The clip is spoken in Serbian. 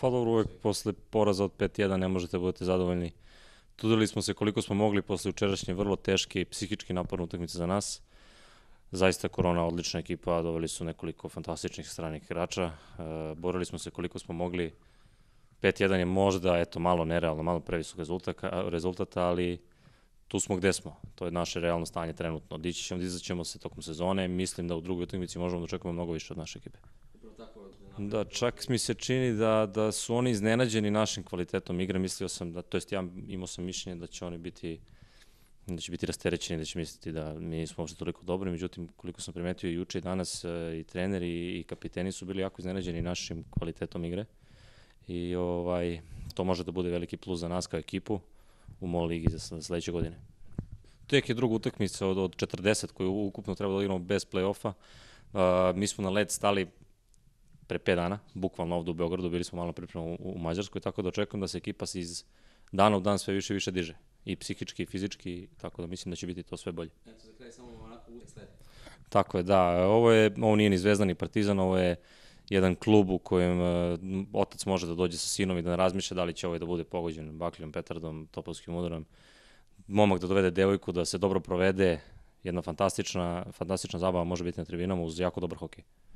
Pa dobro, uvek posle poraza od 5-1 ne možete da budete zadovoljni. Tudili smo se koliko smo mogli posle učerašnje vrlo teške i psihički naporne utakmice za nas. Zaista Korona odlična ekipa, doveli su nekoliko fantastičnih stranih igrača. E, borili smo se koliko smo mogli. 5-1 je možda, eto, malo nerealno, malo previsok rezultata, rezultata, ali tu smo gde smo. To je naše realno stanje trenutno. Dići ćemo, dizat ćemo se tokom sezone. Mislim da u drugoj utakmici možemo da očekujemo mnogo više od naše ekipe tako da, da, čak mi se čini da, da su oni iznenađeni našim kvalitetom igre, mislio sam da, to jest ja imao sam mišljenje da će oni biti da će biti rasterećeni, da će misliti da mi nismo uopšte toliko dobri, međutim, koliko sam primetio juče i danas e, i treneri i kapiteni su bili jako iznenađeni našim kvalitetom igre i ovaj, to može da bude veliki plus za nas kao ekipu u MOL ligi za sledeće godine. Tek je druga utakmica od, od 40 koju ukupno treba da igramo bez play-offa. Uh, mi smo na led stali pre 5 dana, bukvalno ovde u Beogradu, bili smo malo pripremu u, u Mađarskoj, tako da očekujem da se ekipa iz dana u dan sve više i više diže. I psihički, i fizički, tako da mislim da će biti to sve bolje. Eto, za kraj samo onako Tako je, da. Ovo, je, ovo nije ni Zvezda, ni Partizan, ovo je jedan klub u kojem uh, otac može da dođe sa sinom i da razmišlja da li će ovaj da bude pogođen bakljom, petardom, topovskim udarom. Momak da dovede devojku, da se dobro provede, jedna fantastična, fantastična zabava može biti na tribinama uz jako dobar hokej.